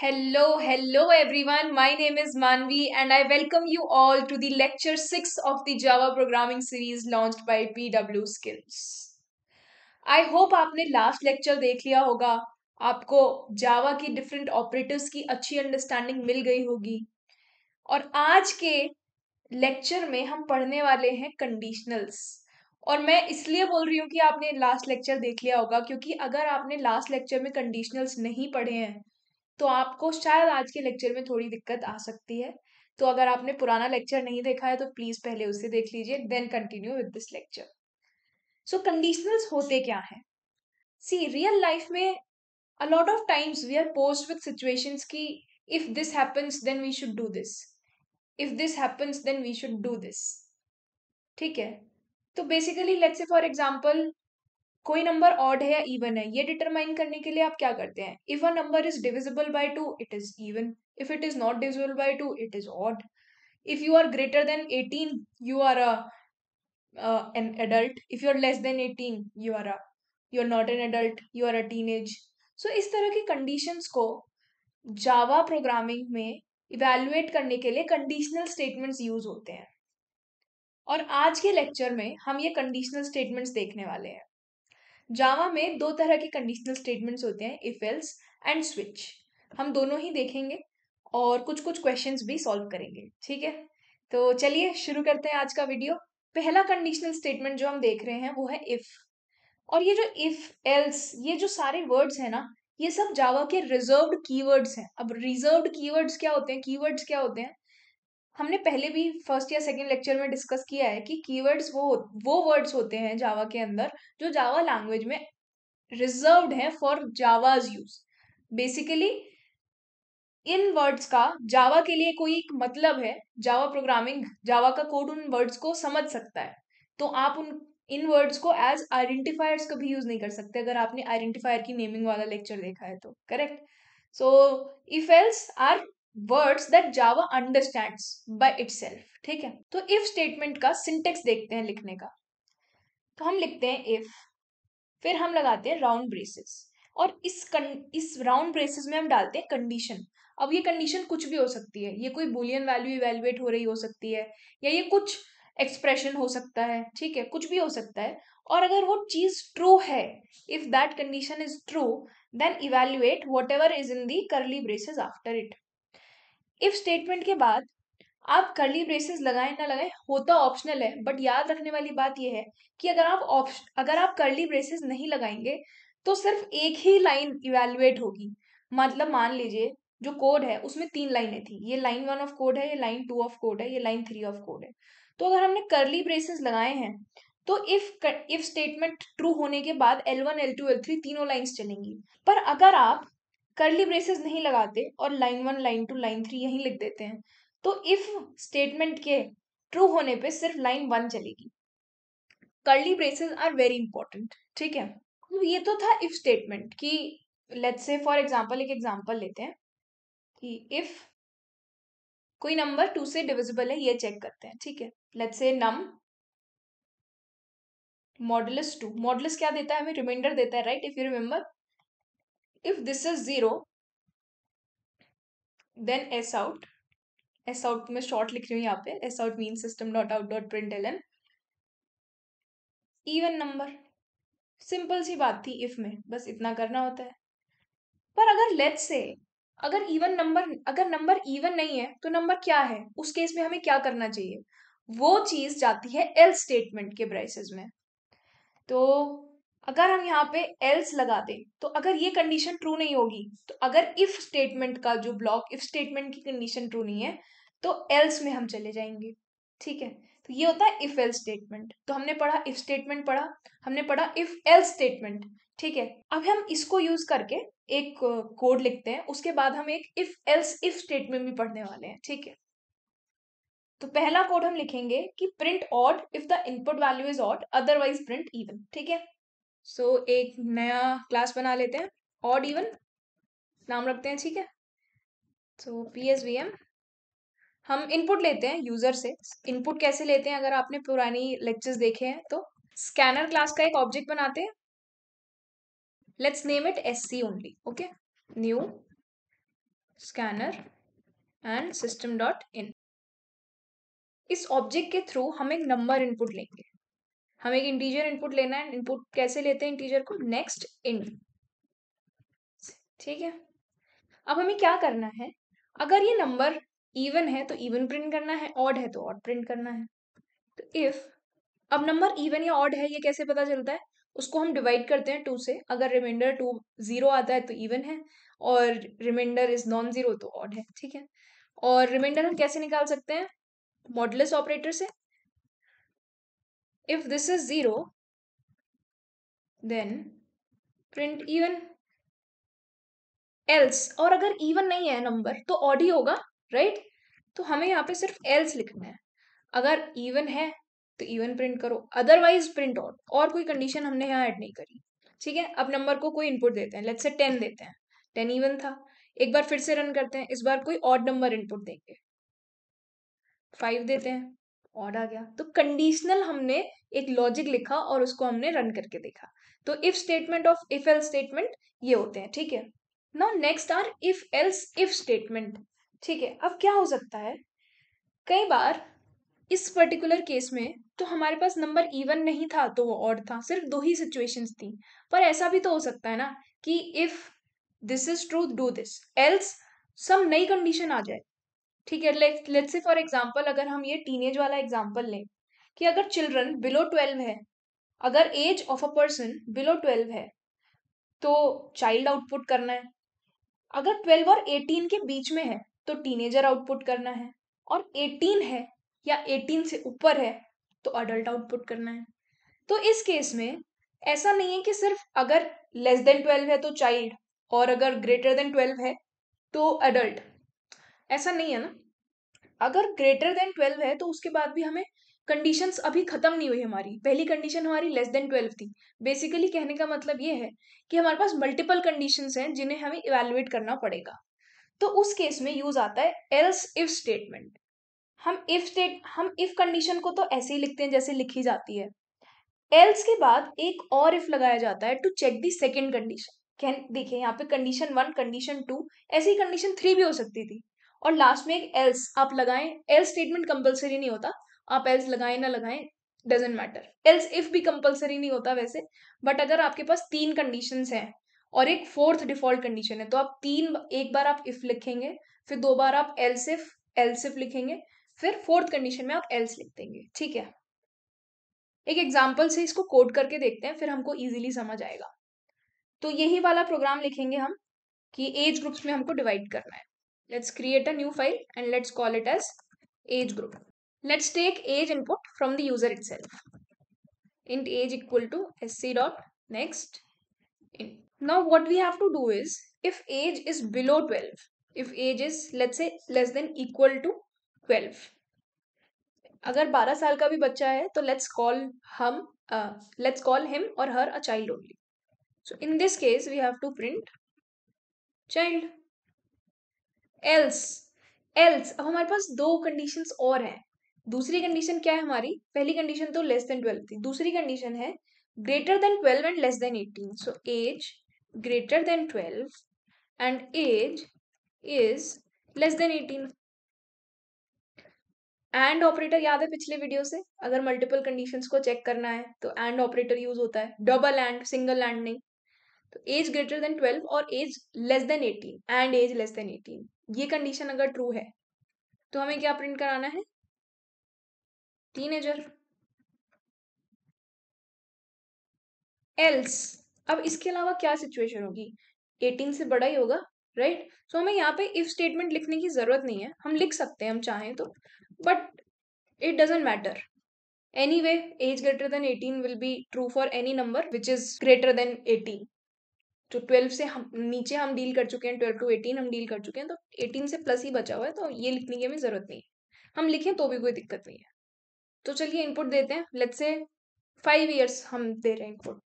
Hello hello everyone my name is Manvi and I welcome you all to the lecture six of the Java programming series launched by PW skills I hope आपने last lecture देख लिया होगा आपको जावा की different operators की अच्छी understanding मिल गई होगी और आज के लेक्चर में हम पढ़ने वाले हैं कंडीशनल्स और मैं इसलिए बोल रही हूँ कि आपने लास्ट लेक्चर देख लिया होगा क्योंकि अगर आपने लास्ट लेक्चर में कंडीशनल्स नहीं पढ़े हैं तो आपको शायद आज के लेक्चर में थोड़ी दिक्कत आ सकती है तो अगर आपने पुराना लेक्चर नहीं देखा है तो प्लीज़ पहले उसे देख लीजिए then continue with this lecture so conditionals होते क्या हैं सी रियल लाइफ में a lot of times we are posed with with की if this happens then we should do this if this happens then we should do this ठीक है तो basically let's say for example कोई number odd है या even है ये determine करने के लिए आप क्या करते हैं if a number is divisible by two it is even if it is not divisible by two it is odd if you are greater than eighteen you are a an adult if you are less than eighteen you are a you are not an adult you are a teen age so इस तरह की conditions को Java programming में evaluate करने के लिए conditional statements use होते हैं और आज के लेक्चर में हम ये कंडीशनल स्टेटमेंट्स देखने वाले हैं जावा में दो तरह के कंडीशनल स्टेटमेंट्स होते हैं इफ एल्स एंड स्विच हम दोनों ही देखेंगे और कुछ कुछ क्वेश्चंस भी सॉल्व करेंगे ठीक है तो चलिए शुरू करते हैं आज का वीडियो पहला कंडीशनल स्टेटमेंट जो हम देख रहे हैं वो है इफ और ये जो इफ एल्स ये जो सारे वर्ड्स हैं ना ये सब जावा के रिजर्व कीवर्ड्स हैं अब रिजर्व कीवर्ड्स क्या होते हैं कीवर्ड्स क्या होते हैं हमने पहले भी फर्स्ट या सेकेंड लेक्चर में डिस्कस किया है कि कीवर्ड्स वो वो वर्ड्स होते हैं जावा के अंदर जो जावा लैंग्वेज में रिजर्व है फॉर जावाज यूज बेसिकली इन वर्ड्स का जावा के लिए कोई एक मतलब है जावा प्रोग्रामिंग जावा का कोड उन वर्ड्स को समझ सकता है तो आप उन इन वर्ड्स को एज आइडेंटिफायर्स कभी यूज नहीं कर सकते अगर आपने आइडेंटिफायर की नेमिंग वाला लेक्चर देखा है तो correct so if else are words that Java understand by it ठीक है तो इफ स्टेटमेंट का सिंटेक्स देखते हैं लिखने का तो हम लिखते हैं इफ फिर हम लगाते हैं राउंड ब्रेसेस और इस कन, इस राउंड ब्रेसेस में हम डालते हैं कंडीशन अब ये कंडीशन कुछ भी हो सकती है ये कोई बुलियन वैल्यू इवेल्युएट हो रही हो सकती है या ये कुछ एक्सप्रेशन हो सकता है ठीक है कुछ भी हो सकता है और अगर वो चीज ट्रू है if that condition is true then evaluate whatever is in the curly braces after it if statement के बाद आप करली ब्रेसेस लगाएं ना लगाएं होता ऑप्शनल है बट याद रखने वाली बात यह है कि अगर आप ऑप्शन अगर आप करली ब्रेसेस नहीं लगाएंगे तो सिर्फ एक ही लाइन इवेलुएट होगी मतलब मान लीजिए जो कोड है उसमें तीन लाइनें थी ये लाइन वन ऑफ कोड है ये लाइन टू ऑफ कोड है ये लाइन थ्री ऑफ कोड है तो अगर हमने करली ब्रेसेस लगाए हैं तो इफ इफ स्टेटमेंट ट्रू होने के बाद L L one two L three तीनों लाइंस चलेंगी पर अगर आप करली ब्रेसेस नहीं लगाते और line one line two line three यहीं लिख देते हैं तो इफ स्टेटमेंट के ट्रू होने पे सिर्फ लाइन वन चलेगी करली ब्रेसेस आर वेरी इंपॉर्टेंट ठीक है तो ये तो था इफ स्टेटमेंट कि लेट्स से फॉर एग्जांपल एक एग्जांपल लेते हैं कि इफ कोई नंबर टू से डिविजिबल है ये चेक करते हैं ठीक है let's say num model to model क्या देता है हमें रिमाइंडर देता है right if you remember if this is zero then s out s out मैं short लिख रही हूँ यहाँ पे s out means system dot out dot print ln even number simple सी बात थी इफ में बस इतना करना होता है पर अगर लेट से अगर इवन नंबर अगर नंबर इवन नहीं है तो नंबर क्या है उस केस में हमें क्या करना चाहिए वो चीज जाती है एल स्टेटमेंट के ब्रेसेस में तो अगर हम यहाँ पे एल्स लगा दें तो अगर ये कंडीशन ट्रू नहीं होगी तो अगर इफ स्टेटमेंट का जो ब्लॉक इफ स्टेटमेंट की कंडीशन ट्रू नहीं है तो एल्स में हम चले जाएंगे ठीक है तो ये होता है इफ एल्स स्टेटमेंट तो हमने पढ़ा इफ स्टेटमेंट पढ़ा हमने पढ़ा इफ एल्स स्टेटमेंट ठीक है अब हम इसको यूज करके एक कोड लिखते हैं उसके बाद हम एक इफ एल्स इफ स्टेटमेंट भी पढ़ने वाले हैं ठीक है तो पहला कोड हम लिखेंगे कि print odd if the input value is odd otherwise print even ठीक है सो so, एक नया क्लास बना लेते हैं ऑड इवन नाम रखते हैं ठीक है so P S V M हम इनपुट लेते हैं यूज़र से इनपुट कैसे लेते हैं अगर आपने पुरानी लेक्चर्स देखे हैं तो स्कैनर क्लास का एक ऑब्जेक्ट बनाते हैं let's name it S C only okay new scanner and system dot in इस ऑब्जेक्ट के थ्रू हम एक नंबर इनपुट लेंगे हमें एक इंटीजर इनपुट लेना है इनपुट कैसे लेते हैं इंटीजर को नेक्स्ट इन ठीक है अब हमें क्या करना है अगर ये नंबर इवन है तो इवन प्रिंट करना है ऑड है तो ऑड प्रिंट करना है तो इफ अब नंबर इवन या ऑड है ये कैसे पता चलता है उसको हम डिवाइड करते हैं टू से अगर रिमाइंडर टू जीरो आता है तो इवन है और रिमाइंडर इज नॉन जीरो तो ऑड है ठीक है और रिमाइंडर हम कैसे निकाल सकते हैं मॉडलस ऑपरेटर से if this is 0 then print even else और अगर even नहीं है number तो odd ही होगा right? तो हमें यहाँ पे सिर्फ else लिखना है अगर even है तो even print करो otherwise print odd और कोई condition हमने यहाँ add नहीं करी ठीक है अब number को कोई input देते हैं let's say टेन देते हैं टेन even था एक बार फिर से run करते हैं इस बार कोई odd number input देंगे फाइव देते हैं ऑड आ गया तो कंडीशनल हमने एक लॉजिक लिखा और उसको हमने रन करके देखा तो if statement of if else statement ये होते हैं ठीक है now next are if else if statement ठीक है अब क्या हो सकता है कई बार इस पर्टिकुलर केस में तो हमारे पास नंबर इवन नहीं था तो वो ऑड था सिर्फ दो ही सिचुएशंस थी पर ऐसा भी तो हो सकता है ना कि if this is true do this else some नई कंडीशन आ जाए ठीक है लेट्स से फॉर एग्जाम्पल अगर हम ये टीनेज वाला एग्जाम्पल लें कि अगर चिल्ड्रन बिलो ट्वेल्व है अगर age of a person below twelve है तो चाइल्ड आउटपुट करना है अगर ट्वेल्व और एटीन के बीच में है तो टीनेजर आउटपुट करना है और एटीन है या एटीन से ऊपर है तो अडल्ट आउटपुट करना है तो इस केस में ऐसा नहीं है कि सिर्फ अगर लेस देन ट्वेल्व है तो चाइल्ड और अगर ग्रेटर देन ट्वेल्व है तो अडल्ट ऐसा नहीं है ना अगर ग्रेटर देन ट्वेल्व है तो उसके बाद भी हमें कंडीशंस अभी ख़त्म नहीं हुई हमारी पहली कंडीशन हमारी लेस देन ट्वेल्व थी बेसिकली कहने का मतलब ये है कि हमारे पास मल्टीपल कंडीशंस हैं जिन्हें हमें इवेलुएट करना पड़ेगा तो उस केस में यूज़ आता है एल्स इफ स्टेटमेंट हम इफ स्टेट हम इफ कंडीशन को तो ऐसे ही लिखते हैं जैसे लिखी जाती है एल्स के बाद एक और इफ लगाया जाता है to check the second condition देखिए यहाँ पे कंडीशन वन कंडीशन टू ऐसी कंडीशन थ्री भी हो सकती थी और लास्ट में एक एल्स आप लगाएं एल्स स्टेटमेंट कंपलसरी नहीं होता आप एल्स लगाएं ना लगाएं डजेंट मैटर एल्स इफ भी कंपलसरी नहीं होता वैसे बट अगर आपके पास तीन कंडीशन हैं और एक फोर्थ डिफॉल्ट कंडीशन है तो आप तीन एक बार आप इफ लिखेंगे फिर दो बार आप एल्स इफ एल्स इफ लिखेंगे फिर फोर्थ कंडीशन में आप एल्स लिख देंगे ठीक है एक एग्जाम्पल से इसको कोड करके देखते हैं फिर हमको ईजिली समझ आएगा तो यही वाला प्रोग्राम लिखेंगे हम कि एज ग्रुप्स में हमको डिवाइड करना है Let's create a new file and let's call it as age group. Let's take age input from the user itself. Int age equal to sc dot next. Now what we have to do is if age is below 12, if age is let's say less than equal to 12. अगर 12 साल का भी बच्चा है तो let's call हम let's call him or her a child only. So in this case we have to print child. Else else अब हमारे पास दो कंडीशंस और हैं दूसरी कंडीशन क्या है हमारी पहली कंडीशन तो लेस देन ट्वेल्व थी दूसरी कंडीशन है greater than twelve and less than eighteen so age greater than twelve and age is less than eighteen and operator याद है पिछले वीडियो से अगर मल्टीपल कंडीशन को चेक करना है तो एंड ऑपरेटर यूज होता है डबल एंड सिंगल एंड नहीं तो एज ग्रेटर देन ट्वेल्व और age less than eighteen and age less than eighteen ये कंडीशन अगर ट्रू है तो हमें क्या प्रिंट कराना है टीनेजर एल्स अब इसके अलावा क्या सिचुएशन होगी एटीन से बड़ा ही होगा राइट right? सो so, हमें यहाँ पे इफ स्टेटमेंट लिखने की जरूरत नहीं है हम लिख सकते हैं हम चाहें तो but it doesn't matter anyway age greater than eighteen will be true for any number which is greater than eighteen तो ट्वेल्व से हम नीचे हम डील कर चुके हैं ट्वेल्व टू एटीन हम डील कर चुके हैं तो एटीन से प्लस ही बचा हुआ है तो ये लिखने की हमें ज़रूरत नहीं है हम लिखें तो भी कोई दिक्कत नहीं है तो चलिए इनपुट देते हैं लेट्स से फाइव ईयर्स हम दे रहे हैं इनपुट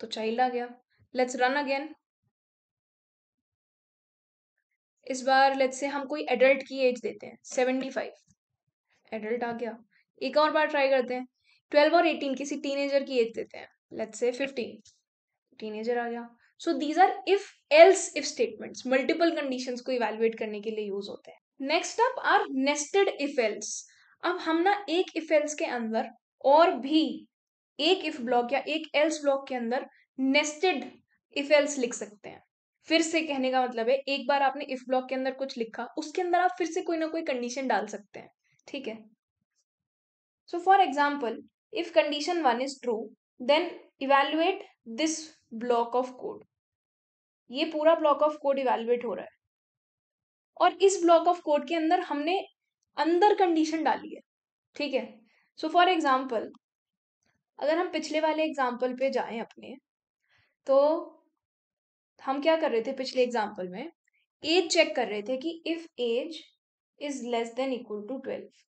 तो चाइल्ड आ गया लेट्स रन अगेन इस बार लेट्स से हम कोई एडल्ट की एज देते हैं सेवेंटी फाइव एडल्ट आ गया एक और बार ट्राई करते हैं ट्वेल्व और एटीन किसी टीनेजर की एज देते हैं लेट्स से फिफ्टीन टीनेजर आ गया so these are if else if statements multiple condition को इवेल्युएट करने के लिए यूज होते हैं next up are nested if else अब हम ना एक इफ एल्स के अंदर और भी एक इफ ब्लॉक या एक एल्स ब्लॉक के अंदर नेस्टेड इफ एल्स लिख सकते हैं फिर से कहने का मतलब है एक बार आपने इफ ब्लॉक के अंदर कुछ लिखा उसके अंदर आप फिर से कोई ना कोई कंडीशन डाल सकते हैं ठीक है so for example if condition one is true then evaluate this block of code ये पूरा ब्लॉक ऑफ कोड इवेलुएट हो रहा है और इस ब्लॉक ऑफ कोड के अंदर हमने अंदर कंडीशन डाली है ठीक है सो फॉर एग्जाम्पल अगर हम पिछले वाले एग्जाम्पल पे जाएं अपने तो हम क्या कर रहे थे पिछले एग्जाम्पल में एज चेक कर रहे थे कि if age is less than equal to twelve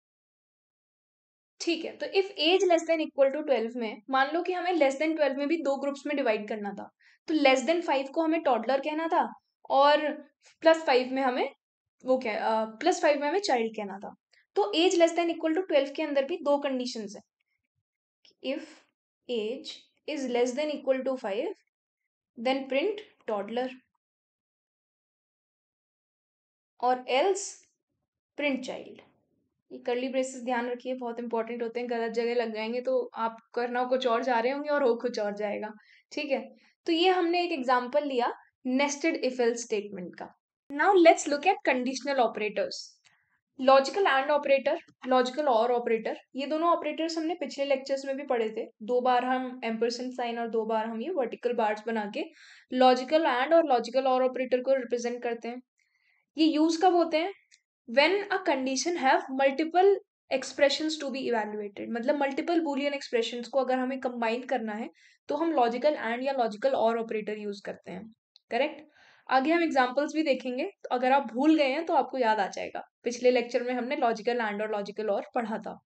ठीक है तो if age less than equal to twelve में मान लो कि हमें लेस देन ट्वेल्व में भी दो ग्रुप्स में डिवाइड करना था तो लेस देन फाइव को हमें टॉडलर कहना था और प्लस फाइव में हमें वो क्या प्लस फाइव में हमें चाइल्ड कहना था तो age less than equal to twelve के अंदर भी दो कंडीशन है if age is less than equal to five then print toddler और एल्स प्रिंट चाइल्ड ये करली ब्रेसेस ध्यान रखिए बहुत इंपॉर्टेंट होते हैं गलत जगह लग जाएंगे तो आप करना कुछ और जा रहे होंगे और हो कुछ और जाएगा ठीक है तो ये हमने एक एग्जाम्पल लिया नेस्टेड इफेल स्टेटमेंट का now let's look at conditional operators logical and operator logical or operator ये दोनों ऑपरेटर्स हमने पिछले लेक्चर्स में भी पढ़े थे दो बार हम एम्परसन साइन और दो बार हम ये वर्टिकल बार्स बना के लॉजिकल एंड और लॉजिकल और ऑपरेटर को रिप्रेजेंट करते हैं ये यूज कब होते हैं when a condition have multiple expression to be evaluated मतलब मल्टीपल बुलियन एक्सप्रेशन को अगर हमें कंबाइन करना है तो हम लॉजिकल एंड या लॉजिकल और ऑपरेटर यूज करते हैं करेक्ट आगे हम एग्जाम्पल्स भी देखेंगे तो अगर आप भूल गए हैं तो आपको याद आ जाएगा पिछले लेक्चर में हमने लॉजिकल एंड और लॉजिकल और पढ़ा था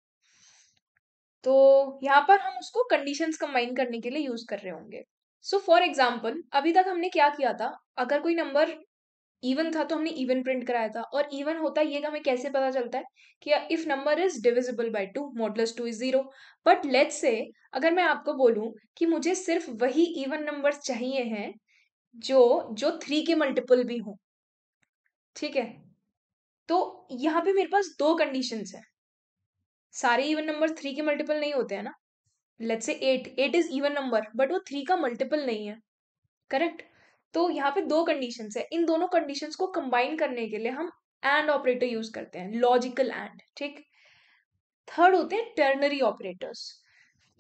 तो यहाँ पर हम उसको कंडीशंस कंबाइन करने के लिए यूज कर रहे होंगे सो फॉर एग्जाम्पल अभी तक हमने क्या किया था अगर कोई नंबर इवन था तो हमने इवन प्रिंट कराया था और इवन होता ये हमें कैसे पता चलता है कि if number is divisible by two modulus two is zero but let say अगर मैं आपको बोलूँ कि मुझे सिर्फ वही इवन नंबर्स चाहिए हैं जो जो थ्री के मल्टीपल भी हों ठीक है तो यहाँ पे मेरे पास दो कंडीशन हैं सारे इवन नंबर थ्री के मल्टीपल नहीं होते हैं ना let's say eight eight is even number but वो थ्री का मल्टीपल नहीं है करेक्ट तो यहाँ पे दो कंडीशन है इन दोनों कंडीशन को कंबाइन करने के लिए हम एंड ऑपरेटर यूज करते हैं लॉजिकल एंड ठीक थर्ड होते हैं टर्नरी ऑपरेटर्स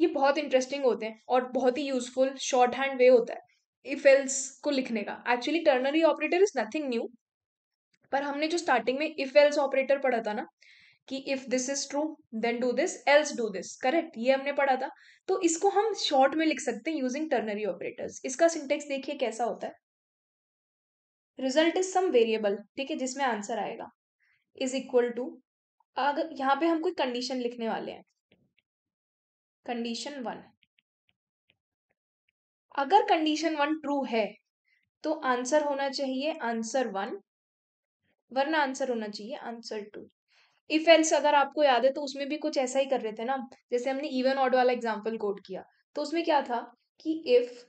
ये बहुत इंटरेस्टिंग होते हैं और बहुत ही यूजफुल शॉर्ट हैंड वे होता है इफ एल्स को लिखने का actually ternary operator is nothing new पर हमने जो स्टार्टिंग में इफ एल्स ऑपरेटर पढ़ा था ना कि if this is true then do this else do this correct ये हमने पढ़ा था तो इसको हम शॉर्ट में लिख सकते हैं यूजिंग टर्नरी ऑपरेटर्स इसका सिंटेक्स देखिए कैसा होता है रिजल्ट इज सम वेरिएबल ठीक है जिसमें आंसर आएगा इज इक्वल टू अगर यहाँ पे हम कोई कंडीशन लिखने वाले हैं कंडीशन वन अगर कंडीशन वन ट्रू है तो आंसर होना चाहिए आंसर वन वरना आंसर होना चाहिए आंसर टू इफ एल्स अगर आपको याद है तो उसमें भी कुछ ऐसा ही कर रहे थे ना जैसे हमने इवन ऑड वाला एग्जाम्पल कोड किया तो उसमें क्या था कि इफ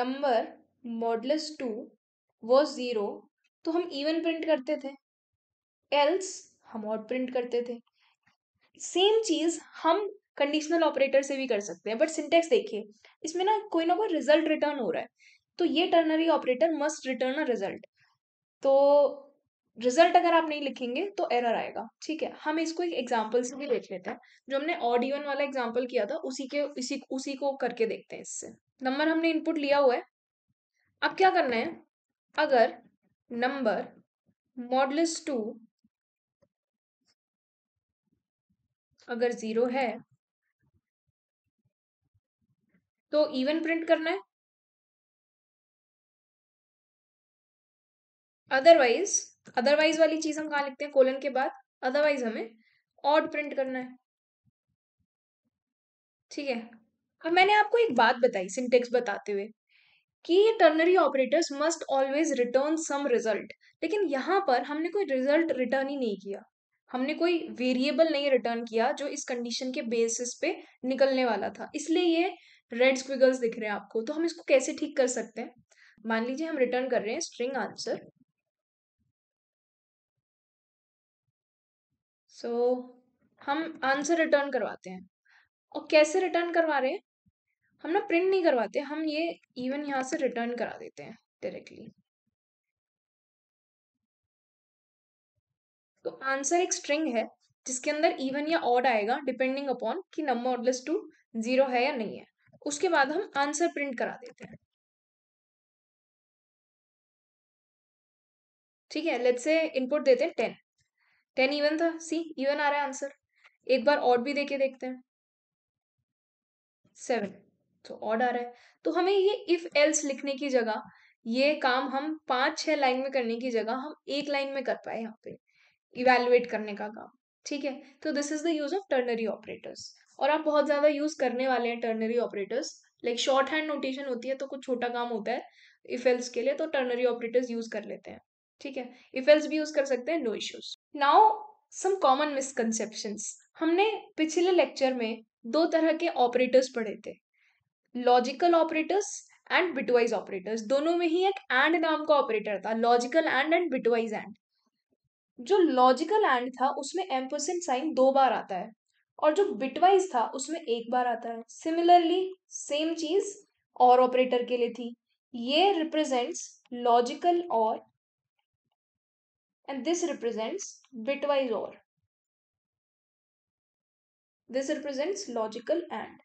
नंबर मॉडलस टू वो ज़ीरो तो हम इवन प्रिंट करते थे एल्स हम ऑड प्रिंट करते थे सेम चीज़ हम कंडीशनल ऑपरेटर से भी कर सकते हैं बट सिंटेक्स देखिए इसमें ना कोई ना कोई रिजल्ट रिटर्न हो रहा है तो ये ternary operator must return a result तो रिजल्ट अगर आप नहीं लिखेंगे तो एरर आएगा ठीक है हम इसको एक एग्जाम्पल से भी देख लेते हैं जो हमने ऑड इवन वाला एग्जाम्पल किया था उसी के इसी उसी को करके देखते हैं इससे नंबर हमने इनपुट लिया हुआ है अब क्या करना है अगर नंबर मॉडलिस टू अगर जीरो है तो इवन प्रिंट करना है अदरवाइज अदरवाइज वाली चीज हम कहा लिखते हैं कोलन के बाद अदरवाइज हमें ऑड प्रिंट करना है ठीक है अब मैंने आपको एक बात बताई सिंटेक्स बताते हुए कि ternary operators must always return some result लेकिन यहाँ पर हमने कोई रिजल्ट रिटर्न ही नहीं किया हमने कोई वेरिएबल नहीं रिटर्न किया जो इस कंडीशन के बेसिस पे निकलने वाला था इसलिए ये रेड स्क्विगल्स दिख रहे हैं आपको तो हम इसको कैसे ठीक कर सकते हैं मान लीजिए हम रिटर्न कर रहे हैं स्ट्रिंग आंसर सो हम आंसर रिटर्न करवाते हैं और कैसे रिटर्न करवा रहे हैं हम ना प्रिंट नहीं करवाते हम ये इवन यहाँ से रिटर्न करा देते हैं डायरेक्टली तो आंसर एक स्ट्रिंग है जिसके अंदर इवन या ऑड आएगा डिपेंडिंग अपॉन कि नंबर ऑर्डलेस टू जीरो है या नहीं है उसके बाद हम आंसर प्रिंट करा देते हैं ठीक है लेट्स से इनपुट देते हैं टेन टेन इवन था सी इवन आ रहा है आंसर एक बार ऑड भी देके देखते हैं सेवन तो ऑड आ रहा है तो हमें ये इफ एल्स लिखने की जगह ये काम हम पांच छह लाइन में करने की जगह हम एक लाइन में कर पाए यहाँ पे इवेल्युएट करने का काम ठीक है तो this is the use of ternary operators और आप बहुत ज्यादा यूज करने वाले हैं ternary operators like short hand notation होती है तो कुछ छोटा काम होता है इफ एल्स के लिए तो टर्नरी ऑपरेटर्स यूज कर लेते हैं ठीक है इफ एल्स भी यूज कर सकते हैं no issues now some common misconception हमने पिछले लेक्चर में दो तरह के ऑपरेटर्स पढ़े थे logical operators and bitwise operators दोनों में ही एक एंड नाम का ऑपरेटर था logical and and bitwise and जो लॉजिकल एंड था उसमें एम्परसेंट साइन दो बार आता है और जो बिटवाइज था उसमें एक बार आता है सिमिलरली सेम चीज और ऑपरेटर के लिए थी ये रिप्रेजेंट्स लॉजिकल और एंड दिस रिप्रेजेंट्स बिटवाइज और this represents logical and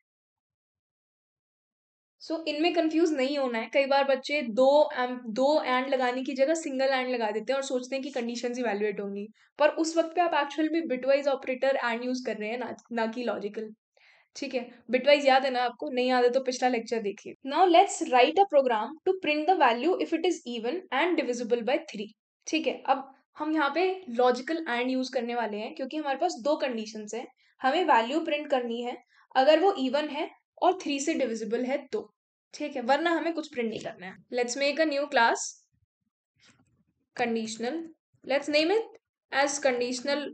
so so, इनमें कंफ्यूज नहीं होना है कई बार बच्चे दो दो एंड लगाने की जगह सिंगल एंड लगा देते हैं और सोचते हैं कि कंडीशन इवेल्युएट होंगी पर उस वक्त पे आप एक्चुअल में बिटवाइज ऑपरेटर एंड यूज कर रहे हैं ना ना कि लॉजिकल ठीक है बिटवाइज याद है ना आपको नहीं याद है तो पिछला लेक्चर देखिए now let's write a program to print the value if it is even and divisible by three ठीक है अब हम यहाँ पे लॉजिकल एंड यूज करने वाले हैं क्योंकि हमारे पास दो कंडीशन है हमें वैल्यू प्रिंट करनी है अगर वो इवन है और थ्री से डिविजिबल है तो ठीक है वरना हमें कुछ प्रिंट नहीं करना है let's make a new class conditional let's name it as conditional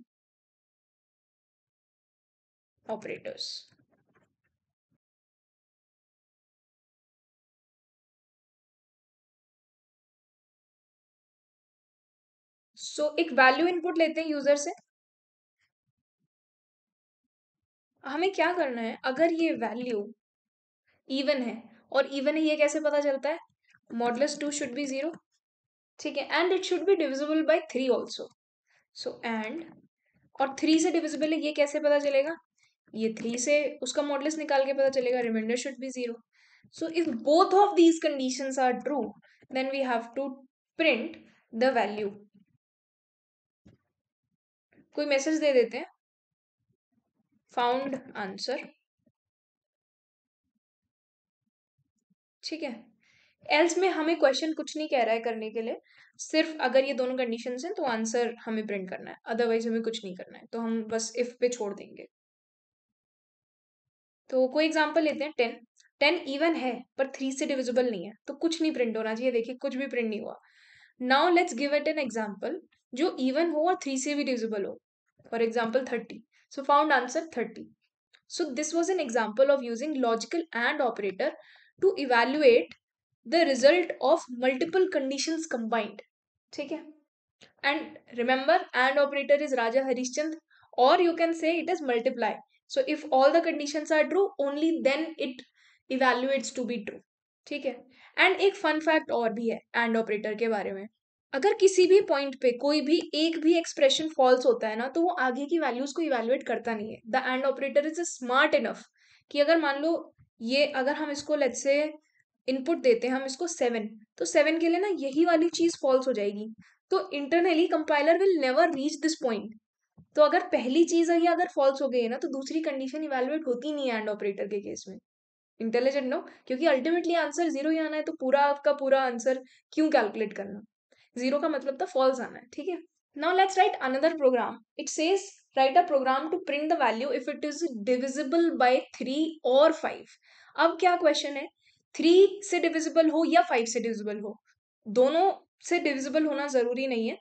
operators so एक वैल्यू इनपुट लेते हैं यूजर से हमें क्या करना है अगर ये वैल्यू इवन है और इवन ये कैसे पता चलता है modulus two should be zero ठीक है and it should be divisible by three also so and और थ्री से डिविजिबल है ये कैसे पता चलेगा ये थ्री से उसका मॉडलस निकाल के पता चलेगा remainder should be zero so if both of these condition are true then we have to print the value कोई मैसेज दे देते हैं फाउंड आंसर ठीक है एल्स में हमें क्वेश्चन कुछ नहीं कह रहा है करने के लिए सिर्फ अगर ये दोनों कंडीशन हैं तो आंसर हमें प्रिंट करना है अदरवाइज हमें कुछ नहीं करना है तो हम बस इफ पे छोड़ देंगे तो कोई एग्जाम्पल लेते हैं टेन टेन इवन है पर थ्री से डिविजिबल नहीं है तो कुछ नहीं प्रिंट होना चाहिए देखिए कुछ भी प्रिंट नहीं हुआ now let's give it an example जो इवन हो और थ्री से भी डिविजिबल हो for example thirty so found answer thirty so this was an example of using logical and operator to evaluate the result of multiple conditions combined ठीक है and remember and operator is raja harishchand or you can say it is multiply so if all the conditions are true only then it evaluates to be true ठीक है and एक fun fact और भी है and operator के बारे में अगर किसी भी पॉइंट पे कोई भी एक भी एक्सप्रेशन फॉल्स होता है ना तो वो आगे की वैल्यूज को इवेल्युएट करता नहीं है the and operator is smart enough कि अगर मान लो ये अगर हम इसको लेट से इनपुट देते हैं हम इसको सेवन तो सेवन के लिए ना यही वाली चीज फॉल्स हो जाएगी तो internally compiler will never reach this point तो अगर पहली चीज ये अगर फॉल्स हो गई है ना तो दूसरी कंडीशन इवेलुएट होती नहीं है एंड ऑपरेटर के केस में इंटेलिजेंट नो क्योंकि अल्टीमेटली आंसर जीरो ही आना है तो पूरा आपका पूरा आंसर क्यों कैलकुलेट करना जीरो का मतलब था फॉल्स आना है ठीक है now let's write another program it says write a program to print the value if it is divisible by three और फाइव अब क्या क्वेश्चन है थ्री से डिविजिबल हो या फाइव से डिविजिबल हो दोनों से डिविजिबल होना जरूरी नहीं है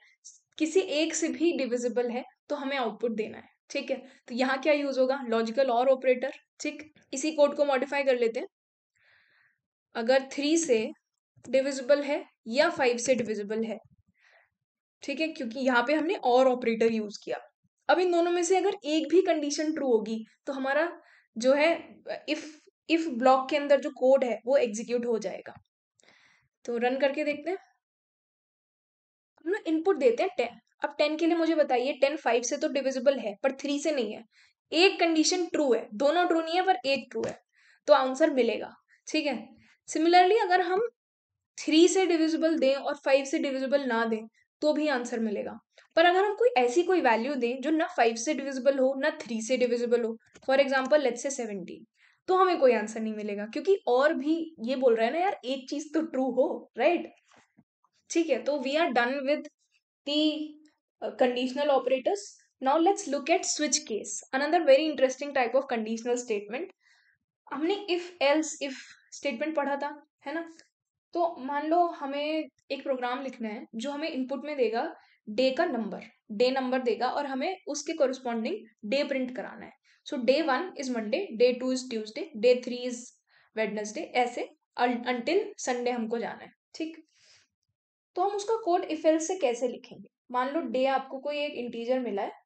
किसी एक से भी डिविजिबल है तो हमें आउटपुट देना है ठीक है तो यहाँ क्या यूज होगा लॉजिकल और ऑपरेटर ठीक इसी कोड को मॉडिफाई कर लेते हैं अगर थ्री से डिविजिबल है या फाइव से डिविजिबल है ठीक है क्योंकि यहाँ पे हमने और ऑपरेटर यूज किया अब इन दोनों में से अगर एक भी कंडीशन ट्रू होगी तो हमारा जो है इफ इफ ब्लॉक के अंदर जो कोड है वो एग्जीक्यूट हो जाएगा तो रन करके देखते हैं हम इनपुट देते हैं टेन अब टेन के लिए मुझे बताइए टेन फाइव से तो डिविजिबल है पर थ्री से नहीं है एक कंडीशन ट्रू है दोनों ट्रू नहीं है पर एक ट्रू है तो आंसर मिलेगा ठीक है सिमिलरली अगर हम थ्री से डिविजिबल दें और फाइव से डिविजिबल ना दें तो भी आंसर मिलेगा पर अगर हम कोई ऐसी कोई वैल्यू दें जो ना फाइव से डिविजिबल हो ना थ्री से डिविजिबल हो for example let's say seventeen तो हमें कोई आंसर नहीं मिलेगा क्योंकि और भी ये बोल रहा है ना यार एक चीज तो ट्रू हो राइट ठीक है तो we are done with the conditional operators now let's look at switch case another very interesting type of conditional statement हमने इफ एल्स इफ स्टेटमेंट पढ़ा था है ना तो मान लो हमें एक प्रोग्राम लिखना है जो हमें इनपुट में देगा डे का नंबर डे नंबर देगा और हमें उसके कोरिस्पॉन्डिंग डे प्रिंट कराना है so day one is Monday day two is Tuesday day three is Wednesday ऐसे अंटिल संडे हमको जाना है ठीक तो हम उसका कोड इफेल से कैसे लिखेंगे मान लो डे आपको कोई एक इंटीजर मिला है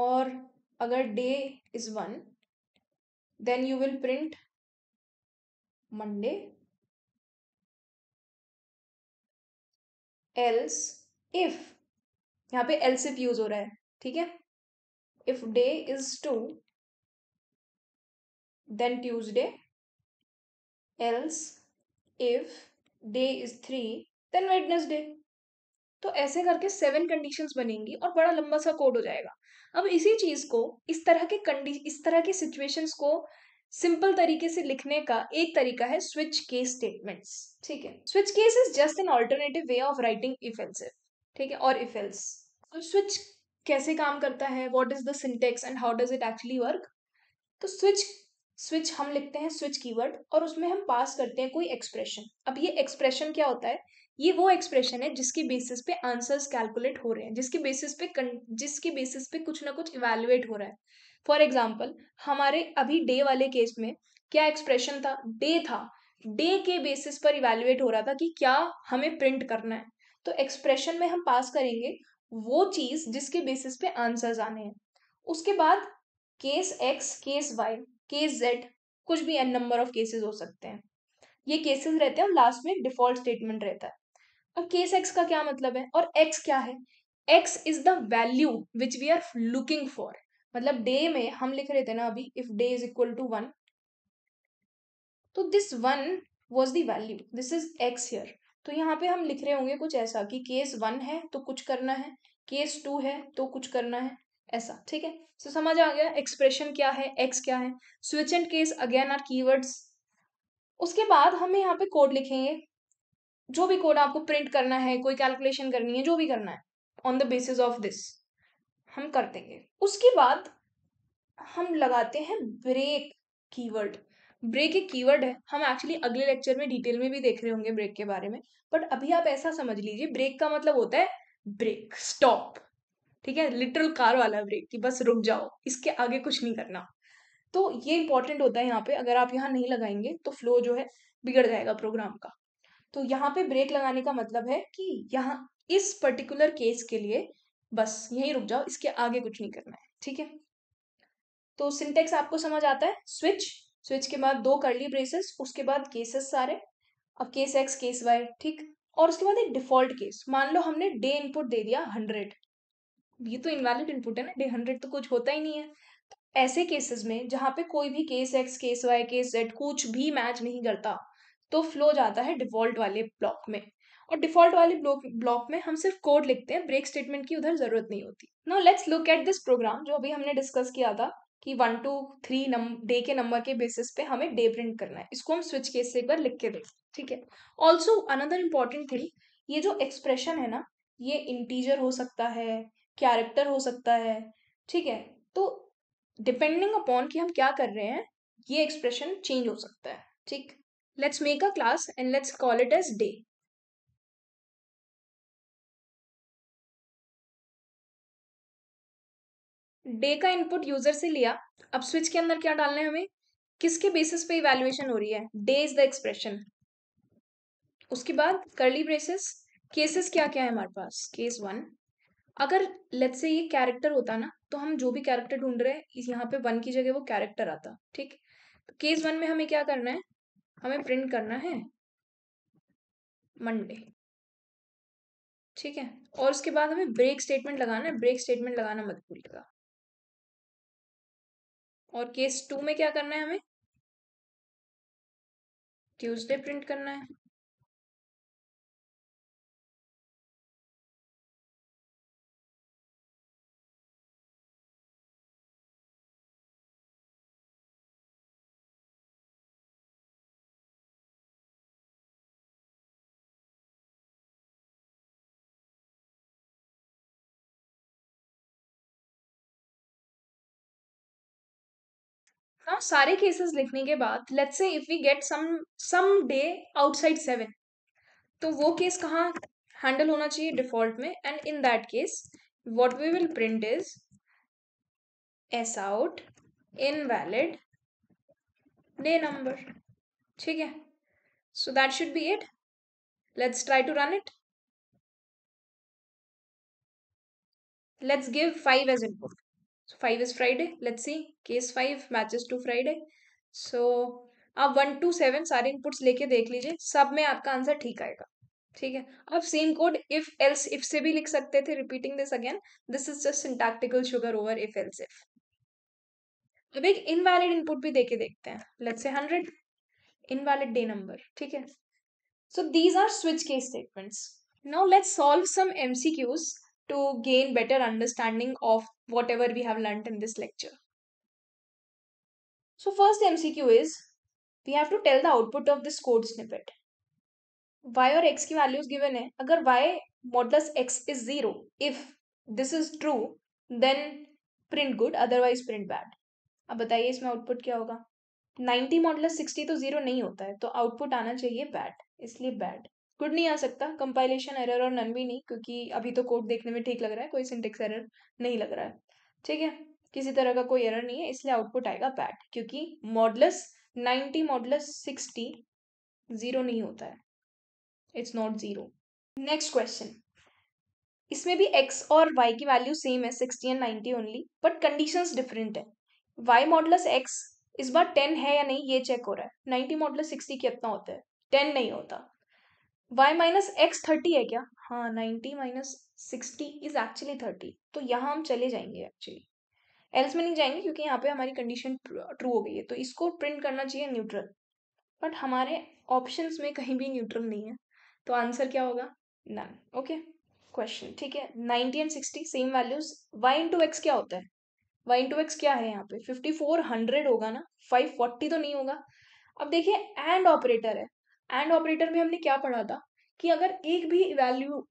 और अगर day is one then you will print Monday else if यहाँ पे एल्स इफ यूज हो रहा है ठीक है if day is two then Tuesday else if day is three then Wednesday तो ऐसे करके सेवन कंडीशंस बनेंगी और बड़ा लंबा सा कोड हो जाएगा अब इसी चीज को इस तरह के कंडी इस तरह की सिचुएशंस को सिंपल तरीके से लिखने का एक तरीका है स्विच केस स्टेटमेंट्स ठीक है switch case is just an alternative way of writing if ठीक है और इफेल्स और स्विच कैसे काम करता है what is the syntax and how does it actually work तो स्विच स्विच हम लिखते हैं स्विच कीवर्ड और उसमें हम पास करते हैं कोई एक्सप्रेशन अब ये एक्सप्रेशन क्या होता है ये वो एक्सप्रेशन है जिसके बेसिस पे आंसर्स कैलकुलेट हो रहे हैं जिसके बेसिस पे जिसके बेसिस पे कुछ ना कुछ इवेल्युएट हो रहा है फॉर एग्जाम्पल हमारे अभी डे वाले केस में क्या एक्सप्रेशन था डे था डे के बेसिस पर इवेल्युएट हो रहा था कि क्या हमें प्रिंट करना है तो एक्सप्रेशन में हम पास करेंगे वो चीज जिसके बेसिस पे आंसर्स आने हैं उसके बाद case x case y case z कुछ भी एन नंबर ऑफ केसेस हो सकते हैं ये केसेस रहते हैं और लास्ट में डिफॉल्ट स्टेटमेंट रहता है अब केस एक्स का क्या मतलब है और एक्स क्या है x is the value which we are looking for मतलब डे में हम लिख रहे थे ना अभी if day is equal to one तो this one was the value this is x here तो यहाँ पे हम लिख रहे होंगे कुछ ऐसा कि केस वन है तो कुछ करना है केस टू है तो कुछ करना है ऐसा ठीक है सो so, समझ आ गया एक्सप्रेशन क्या है एक्स क्या है switch and case again are keywords उसके बाद हम यहाँ पे कोड लिखेंगे जो भी कोड आपको प्रिंट करना है कोई कैलकुलेशन करनी है जो भी करना है on the basis of this हम कर देंगे उसके बाद हम लगाते हैं ब्रेक कीवर्ड ब्रेक एक कीवर्ड है हम एक्चुअली अगले लेक्चर में डिटेल में भी देख रहे होंगे ब्रेक के बारे में बट अभी आप ऐसा समझ लीजिए ब्रेक का मतलब होता है ब्रेक स्टॉप ठीक है लिटरल कार वाला ब्रेक कि बस रुक जाओ इसके आगे कुछ नहीं करना तो ये इंपॉर्टेंट होता है यहाँ पे अगर आप यहाँ नहीं लगाएंगे तो फ्लो जो है बिगड़ जाएगा प्रोग्राम का तो यहाँ पे ब्रेक लगाने का मतलब है कि यहाँ इस पर्टिकुलर केस के लिए बस यहीं रुक जाओ इसके आगे कुछ नहीं करना है ठीक है तो सिंटेक्स आपको समझ आता है स्विच स्विच के बाद दो करली ब्रेसेस उसके बाद केसेस सारे अब केस एक्स केस वाई ठीक और उसके बाद एक डिफॉल्ट केस मान लो हमने डे इनपुट दे दिया हंड्रेड ये तो इनवैलिड इनपुट है ना डे हंड्रेड तो कुछ होता ही नहीं है तो ऐसे केसेस में जहाँ पे कोई भी case x case y case z कुछ भी मैच नहीं करता तो फ्लो जाता है डिफॉल्ट वाले ब्लॉक में और डिफॉल्ट वाले ब्लॉक में हम सिर्फ कोड लिखते हैं ब्रेक स्टेटमेंट की उधर जरूरत नहीं होती now let's look at this program जो अभी हमने डिस्कस किया था कि वन टू थ्री डे के नंबर के बेसिस पे हमें डे प्रिंट करना है इसको हम स्विच केस से एक बार लिख के देखते ठीक है ऑल्सो अनदर इम्पॉर्टेंट थिंग ये जो एक्सप्रेशन है ना ये इंटीजर हो सकता है कैरेक्टर हो सकता है ठीक है तो डिपेंडिंग अपॉन कि हम क्या कर रहे हैं ये एक्सप्रेशन चेंज हो सकता है ठीक let's make a class and let's call it as day day का इनपुट यूजर से लिया अब स्विच के अंदर क्या डालना है हमें किसके बेसिस पे इवेल्युएशन हो रही है डे इज द एक्सप्रेशन उसके बाद करली ब्रेसेस केसेस क्या क्या है हमारे पास केस वन अगर लेट से ये कैरेक्टर होता ना तो हम जो भी कैरेक्टर ढूंढ रहे हैं यहाँ पे वन की जगह वो कैरेक्टर आता ठीक तो केस वन में हमें क्या करना है हमें प्रिंट करना है मंडे ठीक है और उसके बाद हमें ब्रेक स्टेटमेंट लगाना है ब्रेक स्टेटमेंट लगाना मत भूलिएगा और केस टू में क्या करना है हमें ट्यूसडे प्रिंट करना है ना सारे केसेस लिखने के बाद let's say if we get some some day outside seven तो वो केस कहाँ हैंडल होना चाहिए डिफॉल्ट में and in that case what we will print is s out invalid day number ठीक है so that should be it let's try to run it let's give five as input so 5 is friday let's see case 5 matches to friday so आप one two seven सारे inputs लेके देख लीजिए सब में आपका आंसर ठीक आएगा ठीक है अब same code if else if से भी लिख सकते थे repeating this again this is just syntactical sugar over if else if अब एक इनवैलिड इनपुट भी देके देखते हैं let's say hundred invalid day number ठीक है सो दीज आर स्विच के statements now let's solve some MCQs to gain better understanding of whatever we have learnt in this lecture. So first MCQ is, we have to tell the output of this code snippet. Y or X की values given है अगर Y modulus X is 0, if this is true, then print good, otherwise print bad. अब बताइए इसमें output क्या होगा 90 modulus 60 तो 0 नहीं होता है तो output आना चाहिए bad, इसलिए bad. गुड नहीं आ सकता कंपाइलेशन एरर और नन भी नहीं क्योंकि अभी तो कोड देखने में ठीक लग रहा है कोई सिंटेक्स एरर नहीं लग रहा है ठीक है किसी तरह का कोई एरर नहीं है इसलिए आउटपुट आएगा बैड क्योंकि modulus ninety modulus sixty zero नहीं होता है it's not zero next question इसमें भी एक्स और वाई की वैल्यू सेम है sixty and ninety only but conditions different है वाई मॉडलस एक्स इस बार टेन है या नहीं ये चेक हो रहा है नाइन्टी मॉडलस सिक्सटी कितना होता है टेन नहीं होता y माइनस एक्स थर्टी है क्या हाँ ninety minus sixty is actually thirty तो यहाँ हम चले जाएंगे एक्चुअली एल्स में नहीं जाएंगे क्योंकि यहाँ पे हमारी कंडीशन ट्रू हो गई है तो इसको प्रिंट करना चाहिए न्यूट्रल बट हमारे ऑप्शन में कहीं भी न्यूट्रल नहीं है तो आंसर क्या होगा नन ओके क्वेश्चन ठीक है ninety and sixty same values y into x क्या होता है वाई टू एक्स क्या है यहाँ पे फिफ्टी फोर हंड्रेड होगा ना फाइव फोर्टी तो नहीं होगा अब देखिए एंड ऑपरेटर है एंड ऑपरेटर में हमने क्या पढ़ा था कि अगर एक भी वैल्यू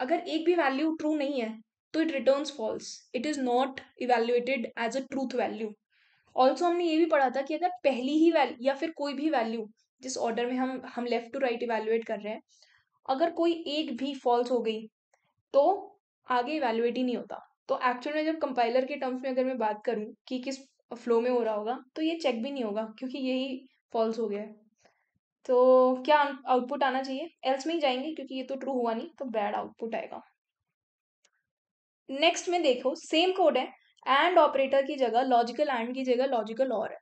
अगर एक भी वैल्यू ट्रू नहीं है तो it return false it is not evaluated as a truth value also हमने ये भी पढ़ा था कि अगर पहली ही वैल्यू या फिर कोई भी वैल्यू जिस ऑर्डर में हम हम लेफ्ट टू राइट इवेल्युएट कर रहे हैं अगर कोई एक भी फॉल्स हो गई तो आगे इवेल्युएट ही नहीं होता तो एक्चुअल में जब कंपाइलर के टर्म्स में अगर मैं बात करूँ कि किस फ्लो में हो रहा होगा तो ये चेक भी नहीं होगा क्योंकि यही फॉल्स हो गया है तो क्या आउटपुट आना चाहिए एल्स में ही जाएंगे क्योंकि ये तो ट्रू हुआ नहीं तो बैड आउटपुट आएगा नेक्स्ट में देखो सेम कोड है एंड ऑपरेटर की जगह लॉजिकल एंड की जगह लॉजिकल और है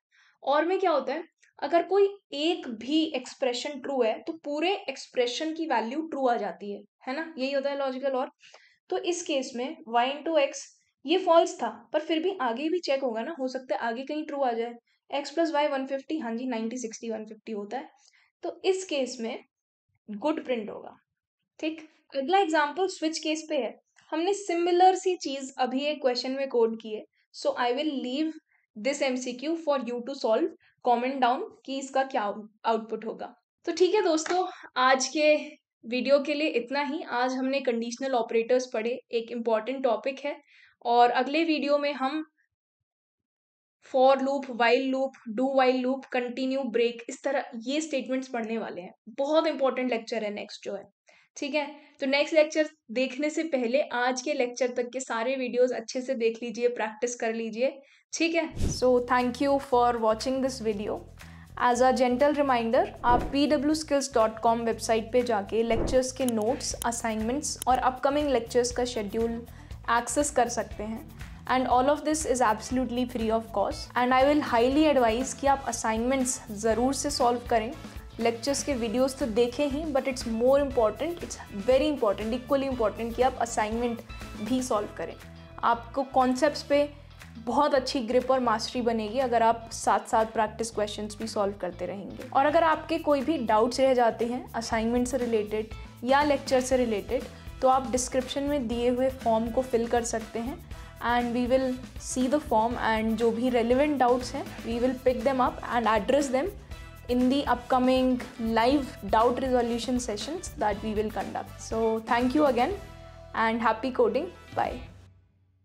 और में क्या होता है अगर कोई एक भी एक्सप्रेशन ट्रू है तो पूरे एक्सप्रेशन की वैल्यू ट्रू आ जाती है है ना यही होता है लॉजिकल और तो इस केस में वाई टू एक्स ये फॉल्स था पर फिर भी आगे भी चेक होगा ना हो सकता है आगे कहीं ट्रू आ जाए x plus y one fifty हाँ जी नाइनटी सिक्सटी वन फिफ्टी होता है तो इस केस में गुड प्रिंट होगा ठीक अगला एग्जाम्पल स्विच केस पे है हमने सिमिलर सी चीज अभी एक क्वेश्चन में कोड की है so I will leave this MCQ for you to solve comment down कि इसका क्या आउटपुट होगा तो ठीक है दोस्तों आज के वीडियो के लिए इतना ही आज हमने कंडीशनल ऑपरेटर्स पढ़े एक इम्पॉर्टेंट टॉपिक है और अगले वीडियो में हम for loop while loop do while loop continue break इस तरह ये स्टेटमेंट्स पढ़ने वाले हैं बहुत इंपॉर्टेंट लेक्चर है नेक्स्ट जो है ठीक है तो नेक्स्ट लेक्चर देखने से पहले आज के लेक्चर तक के सारे वीडियोस अच्छे से देख लीजिए प्रैक्टिस कर लीजिए ठीक है so thank you for watching this video as a gentle reminder आप P W skills dot com website पर जाके लेक्चर्स के नोट्स असाइनमेंट्स और अपकमिंग लेक्चर्स का शेड्यूल एक्सेस कर सकते हैं and all of this is absolutely free of cost and I will highly advise कि आप असाइनमेंट्स ज़रूर से सॉल्व करें लेक्चर्स के वीडियोस तो देखे ही but it's more important it's very important equally important कि आप असाइनमेंट भी सॉल्व करें आपको कॉन्सेप्ट पे बहुत अच्छी ग्रिप और मास्टरी बनेगी अगर आप साथ साथ प्रैक्टिस क्वेश्चंस भी सॉल्व करते रहेंगे और अगर आपके कोई भी डाउट्स रह जाते हैं असाइनमेंट से रिलेटेड या लेक्चर से रिलेटेड तो आप डिस्क्रिप्शन में दिए हुए फॉर्म को फिल कर सकते हैं and we will see the form and जो relevant doubts हैं we will pick them up and address them in the upcoming live doubt resolution sessions that we will conduct. So thank you again and happy coding. Bye.